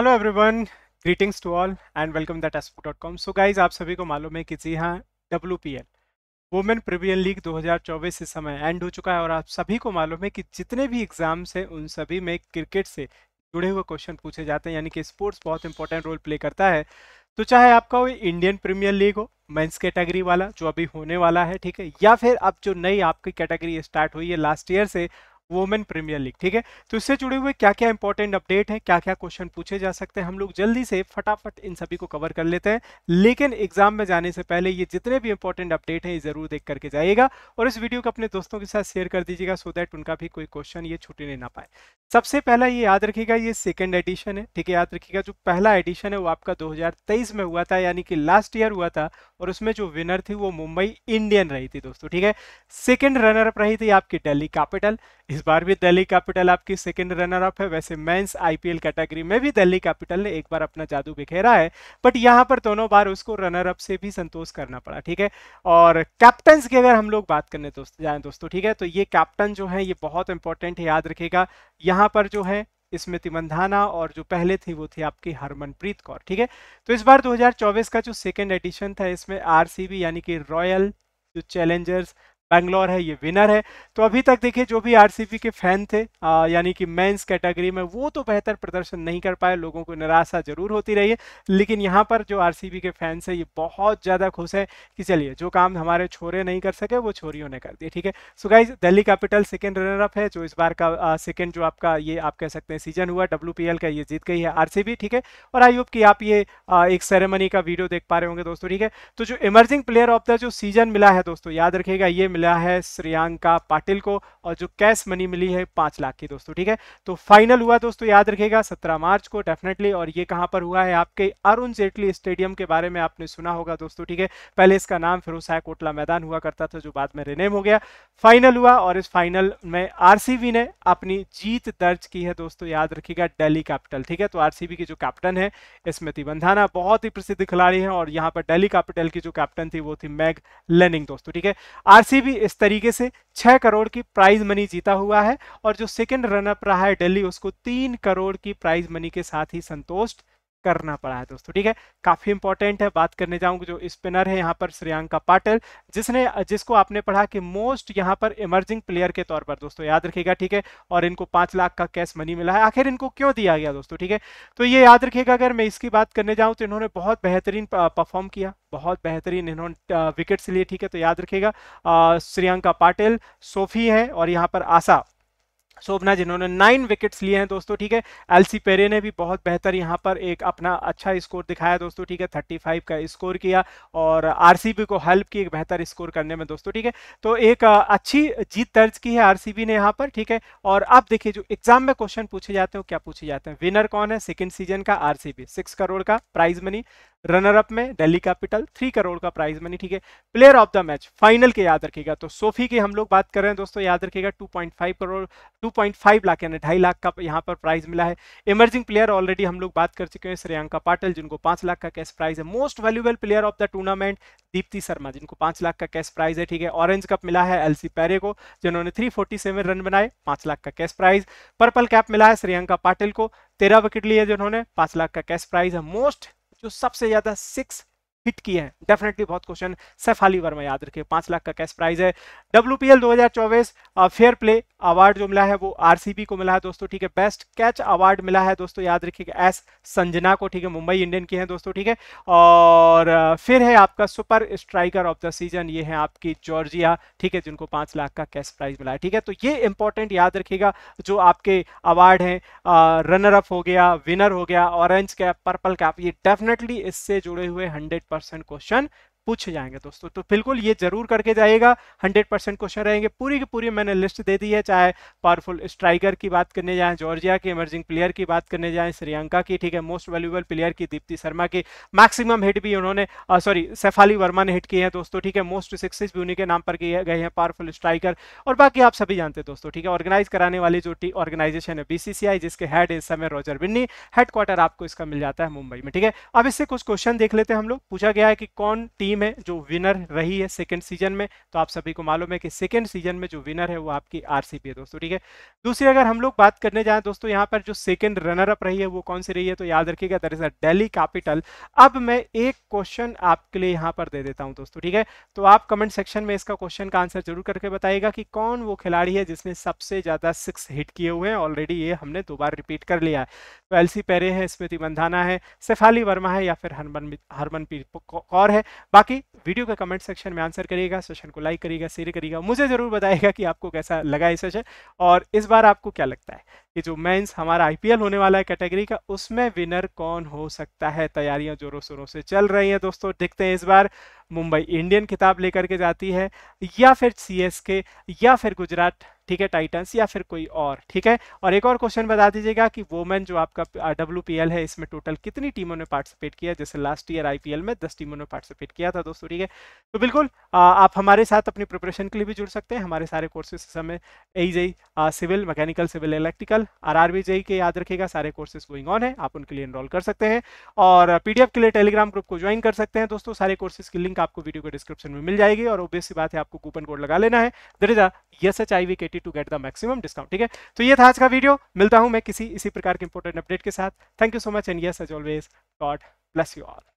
hello everyone greetings to all and welcome that S dot com so guys आप सभी को मालूम है कि जी हाँ W P L women premier league 2024 इस समय एंड हो चुका है और आप सभी को मालूम है कि जितने भी एग्जाम्स हैं उन सभी में क्रिकेट से जुड़े हुए क्वेश्चन पूछे जाते हैं यानी कि स्पोर्ट्स बहुत इंपॉर्टेंट रोल प्ले करता है तो चाहे आपका वो इंडियन प्रीमियर लीग हो मेंस कैटेगरी वाला जो अभी होने वाला है ठीक है या फिर अब जो नई आपकी कैटेगरी स्टार्ट हुई है लास्ट ईयर से वोमेन प्रीमियर लीग ठीक है तो इससे जुड़े हुए क्या क्या इंपॉर्टेंट अपडेट है क्या क्या क्वेश्चन पूछे जा सकते हैं हम लोग जल्दी से फटाफट इन सभी को कवर कर लेते हैं लेकिन एग्जाम में जाने से पहले ये जितने भी इंपॉर्टेंट अपडेट हैं ये जरूर देख करके जाइएगा और इस वीडियो को अपने दोस्तों के साथ शेयर कर दीजिएगा सो दैट उनका भी कोई क्वेश्चन ये छुट्टी नहीं ना पाए सबसे पहला ये याद रखिएगा ये सेकेंड एडिशन है ठीक है याद रखिएगा जो पहला एडिशन है वो आपका दो में हुआ था यानी कि लास्ट ईयर हुआ था और उसमें जो विनर थी वो मुंबई इंडियन रही थी दोस्तों ठीक है सेकेंड रनर अप रही थी आपकी डेली कैपिटल इस बार भी दिल्ली कैपिटल आपकी सेकेंड रनर अप है वैसे मेंस आईपीएल कैटेगरी में भी दिल्ली कैपिटल ने एक बार अपना जादू बिखेरा है बट यहाँ पर दोनों बार उसको रनर अप से भी संतोष करना पड़ा ठीक है और कैप्टन की अगर हम लोग बात करने दोस्त जाए दोस्तों ठीक है तो ये कैप्टन जो है ये बहुत इंपॉर्टेंट है याद रखेगा यहाँ पर जो है स्मृति मंधाना और जो पहले थी वो थी आपकी हरमनप्रीत कौर ठीक है तो इस बार 2024 का जो सेकेंड एडिशन था इसमें आरसीबी यानी कि रॉयल जो चैलेंजर्स बैंगलोर है ये विनर है तो अभी तक देखिए जो भी आरसीबी के फैन थे यानी कि मेंस कैटेगरी में वो तो बेहतर प्रदर्शन नहीं कर पाए लोगों को निराशा जरूर होती रही है लेकिन यहाँ पर जो आरसीबी के फैंस है ये बहुत ज़्यादा खुश है कि चलिए जो काम हमारे छोरे नहीं कर सके वो छोरियों ने कर दिए ठीक है so guys Delhi capital second runner up है जो इस बार का सेकेंड जो आपका ये आप कह सकते हैं सीजन हुआ डब्ल्यू का ये जीत गई है आर ठीक है और आई होप कि आप ये एक सेरेमनी का वीडियो देख पा रहे होंगे दोस्तों ठीक है तो जो इमर्जिंग प्लेयर ऑफ द जो सीजन मिला है दोस्तों याद रखेगा ये मिला है श्रियांका पाटिल को और जो कैश मनी मिली है पांच लाख की दोस्तों ठीक है तो फाइनल हुआ दोस्तों याद रखेगा सत्रह मार्च को डेफिनेटली और ये कहां पर हुआ है आपके अरुण जेटली स्टेडियम के बारे में आपने सुना होगा दोस्तों ठीक है पहले इसका नाम फिरोज शाह कोटला मैदान हुआ करता था जो बाद में रिनेम हो गया फाइनल हुआ और इस फाइनल में आरसीबी ने अपनी जीत दर्ज की है दोस्तों याद रखिएगा डेली कैपिटल ठीक है तो आरसीबी की जो कैप्टन है स्मृति बंधाना बहुत ही प्रसिद्ध खिलाड़ी है और यहां पर डेली कैपिटल की जो कैप्टन थी वो थी मैग लेनिंग दोस्तों ठीक है आरसीबी भी इस तरीके से छः करोड़ की प्राइज मनी जीता हुआ है और जो सेकेंड रनअप रहा है दिल्ली उसको तीन करोड़ की प्राइज मनी के साथ ही संतुष्ट करना पड़ा है दोस्तों ठीक है काफी इंपॉर्टेंट है बात करने जाऊंगा जो स्पिनर है यहाँ पर श्रेयांका पाटिल जिसने जिसको आपने पढ़ा कि मोस्ट यहाँ पर इमर्जिंग प्लेयर के तौर पर दोस्तों याद रखिएगा ठीक है और इनको पांच लाख का कैश मनी मिला है आखिर इनको क्यों दिया गया दोस्तों ठीक है तो ये याद रखिएगा अगर मैं इसकी बात करने जाऊँ तो इन्होंने बहुत बेहतरीन परफॉर्म किया बहुत बेहतरीन इन्होंने विकेट्स लिए ठीक है तो याद रखिएगा श्रियंका पाटिल सोफी है और यहाँ पर आशा शोभना जिन्होंने नाइन विकेट्स लिए हैं दोस्तों ठीक है एलसी पेरे ने भी बहुत बेहतर यहाँ पर एक अपना अच्छा स्कोर दिखाया दोस्तों ठीक है थर्टी फाइव का स्कोर किया और आर को हेल्प की एक बेहतर स्कोर करने में दोस्तों ठीक है तो एक अच्छी जीत दर्ज की है आर ने यहाँ पर ठीक है और अब देखिए जो एग्जाम में क्वेश्चन पूछे जाते हैं क्या पूछे जाते हैं विनर कौन है सेकेंड सीजन का आर सिक्स करोड़ का प्राइज मनी रनर अप में दिल्ली कैपिटल थ्री करोड़ का प्राइज मनी ठीक है player of the match final के याद रखेगा तो सोफी की हम लोग बात कर रहे हैं दोस्तों याद पॉइंट 2.5 करोड़ 2.5 लाख यानी ढाई लाख का यहाँ पर प्राइज मिला है इमर्जिंग प्लेयर ऑलरेडी हम लोग बात कर चुके हैं श्रेयांका पाटिल जिनको पांच लाख का कैश प्राइज है most valuable player of the tournament Deepti Sharma जिनको पांच लाख का कैश प्राइज है ठीक है ऑरेंज कप मिला है एलसी पैरे को जिन्होंने सेवन रन बनाए पांच लाख का कैश प्राइज पर्पल कैप मिला है श्रेयांका पाटिल को तेरह विकेट लिए जिन्होंने पांच लाख का कैश प्राइज है मोस्ट जो सबसे ज्यादा सिक्स हिट किए हैं डेफिनेटली बहुत क्वेश्चन सैफ अली वर्मा याद रखिए पांच लाख का कैश प्राइज है W P fair play award जो मिला है वो आरसीबी को मिला है दोस्तों ठीक है बेस्ट कैच अवार्ड मिला है दोस्तों याद रखिएगा एस संजना को ठीक है मुंबई इंडियन की है दोस्तों ठीक है और फिर है आपका super striker of the season ये है आपकी जॉर्जिया ठीक है जिनको पांच लाख का कैश प्राइज मिला है ठीक है तो ये इंपॉर्टेंट याद रखिएगा जो आपके अवार्ड हैं रनर अप हो गया विनर हो गया ऑरेंज कैप पर्पल कैप ये डेफिनेटली इससे जुड़े हुए हंड्रेड क्वेश्चन पूछे जाएंगे दोस्तों तो बिल्कुल ये जरूर करके जाइएगा 100 परसेंट क्वेश्चन रहेंगे पूरी की पूरी मैंने लिस्ट दे दी है चाहे पावरफुल स्ट्राइकर की बात करने जाएं जॉर्जिया की इमर्जिंग प्लेयर की बात करने जाएं श्रीलंका की ठीक है मोस्ट वैल्यूबल प्लेयर की दीप्ति शर्मा की मैक्सिमम हिट भी उन्होंने सॉरी सेफाली वर्मा ने हिट किए है दोस्तों ठीक है मोस्ट सिक्सिस भी उन्हीं के नाम पर किए गए हैं पावरफुल स्ट्राइकर और बाकी आप सभी जानते हैं दोस्तों ठीक है ऑर्गेनाइज कराने वाली जो टी ऑर्गेनाइजेशन है बीसीसीआई जिसके हेड इस समय रोजर बिन्नी हेडक्वार्टर आपको इसका मिल जाता है मुंबई में ठीक है अब इससे कुछ क्वेश्चन देख लेते हैं हम लोग पूछा गया है कि कौन टीम टीम है जो विनर रही है सेकेंड सीजन में तो आप सभी को मालूम है कि सेकेंड सीजन में जो विनर है वो आपकी आर है दोस्तों ठीक है दूसरी अगर हम लोग बात करने जाए दोस्तों यहाँ पर जो सेकेंड रनर अप रही है वो कौन सी रही है तो याद रखिएगा there is a daily capital अब मैं एक क्वेश्चन आपके लिए यहाँ पर दे देता हूँ दोस्तों ठीक है तो आप कमेंट सेक्शन में इसका क्वेश्चन का आंसर जरूर करके बताएगा कि कौन वो खिलाड़ी है जिसने सबसे ज्यादा सिक्स हिट किए हुए हैं ऑलरेडी ये हमने दो बार रिपीट कर लिया है तो एलसी पेरे है स्मृति मंधाना है शेफाली वर्मा है या फिर हरमन हरमनप्रीत कौर है बाकी बाकी वीडियो का कमेंट सेक्शन में आंसर करिएगा सेशन को लाइक करिएगा शेयर करिएगा मुझे ज़रूर बताएगा कि आपको कैसा लगा ये सेशन और इस बार आपको क्या लगता है कि जो मेंस हमारा आईपीएल होने वाला है कैटेगरी का उसमें विनर कौन हो सकता है तैयारियां जोरों शोरों से चल रही हैं दोस्तों देखते हैं इस बार मुंबई इंडियन खिताब लेकर के जाती है या फिर सीएसके या फिर गुजरात ठीक है टाइटंस या फिर कोई और ठीक है और एक और क्वेश्चन बता दीजिएगा कि वोमेन जो आपका डब्ल्यू है इसमें टोटल कितनी टीमों ने पार्टिसिपेट किया जैसे लास्ट ईयर आईपीएल में दस टीमों ने पार्टिसिपेट किया था दोस्तों ठीक है तो बिल्कुल आ, आप हमारे साथ अपनी प्रिपरेशन के लिए भी जुड़ सकते हैं हमारे सारे कोर्सेस इस समय AE civil mechanical civil electrical फिलहाल आर आर के याद रखिएगा सारे कोर्सेज गोइंग ऑन है आप उनके लिए इनरोल कर सकते हैं और पीडीएफ के लिए टेलीग्राम ग्रुप को ज्वाइन कर सकते हैं दोस्तों सारे कोर्सेज की लिंक आपको वीडियो के डिस्क्रिप्शन में मिल जाएगी और ओबियस बात है आपको कूपन कोड लगा लेना है there is S H I V K T to get the maximum discount ठीक है तो ये था आज का वीडियो मिलता हूं मैं किसी इसी प्रकार के इंपॉर्टेंट अपडेट के साथ thank you so much and yes as always God bless you all